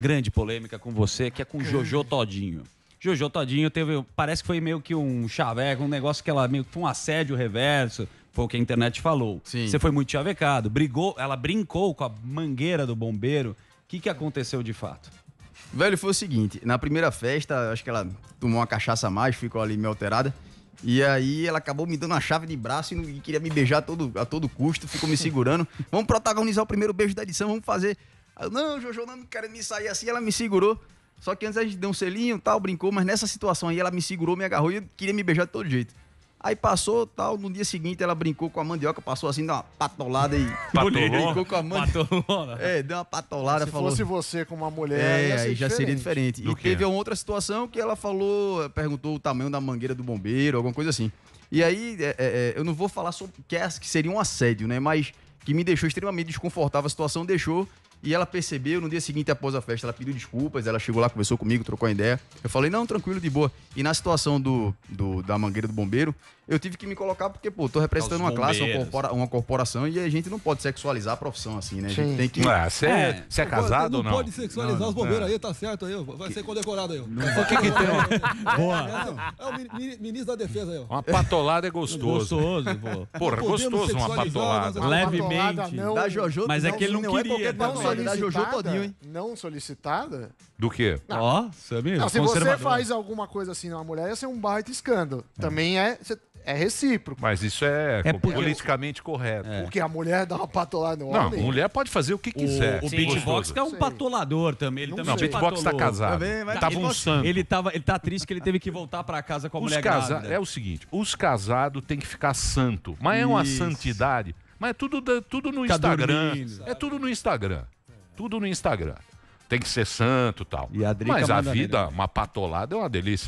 grande polêmica com você, que é com Jojo Todinho. Jojo Todinho teve, parece que foi meio que um chaveco, um negócio que ela meio que foi um assédio reverso, foi o que a internet falou. Sim. Você foi muito chavecado, brigou, ela brincou com a mangueira do bombeiro. O que, que aconteceu de fato? Velho, foi o seguinte, na primeira festa, acho que ela tomou uma cachaça a mais, ficou ali meio alterada. E aí ela acabou me dando uma chave de braço e, queria me beijar a todo, a todo custo, ficou me segurando. vamos protagonizar o primeiro beijo da edição, vamos fazer não, Jojo, não quero me sair assim. Ela me segurou. Só que antes a gente deu um selinho tal, brincou, mas nessa situação aí ela me segurou, me agarrou e queria me beijar de todo jeito. Aí passou tal, no dia seguinte ela brincou com a mandioca, passou assim, deu uma patolada e brincou com a mandioca. É, deu uma patolada. Se falou, fosse você com uma mulher, é, aí já seria diferente. Do e teve uma outra situação que ela falou, perguntou o tamanho da mangueira do bombeiro, alguma coisa assim. E aí, é, é, é, eu não vou falar sobre que, é, que seria um assédio, né? Mas que me deixou extremamente desconfortável a situação, deixou e ela percebeu, no dia seguinte, após a festa, ela pediu desculpas, ela chegou lá, conversou comigo, trocou ideia. Eu falei, não, tranquilo, de boa. E na situação do, do da mangueira do bombeiro, eu tive que me colocar, porque, pô, tô representando uma classe, uma, corpora, uma, corporação, e a gente não pode sexualizar a profissão, assim, né? A gente tem que. Você é-, é, Você é, casado ou não? Não pode sexualizar não, os bombeiros não. É. aí, tá certo aí, vai ser condecorado aí. O que, que tem? Boa. É, o ministro da defesa aí, ó. Uma patolada é gostoso. Gostoso, pô. Porra, gostoso é uma patolada. Levemente. Não, da Jojo, mas é que ele não queria da Jojo todinho, hein? Não solicitada? Do quê? Ó, sabia? Não, se você faz alguma coisa assim numa mulher, ia ser um baita escândalo. Também é, cê- é recíproco. Mas isso é, É politicamente correto. É. Porque a mulher dá uma patolada no Não, a mulher pode fazer o que quiser. O, o é Beatbox é um patolador também. Ele Não também Não, é o Beatbox tá casado. Também, Tava ele um santo. Ele, tava, ele tá triste que ele teve que voltar pra casa com a Os mulher casa- grávida. É o seguinte, os casados têm que ficar santo. Mas é uma santidade. Mas é tudo, tudo no Instagram. sabe? É tudo no Instagram tudo no Instagram. Tem que ser santo tal. E tal. Mas a vida, uma patolada é uma delícia.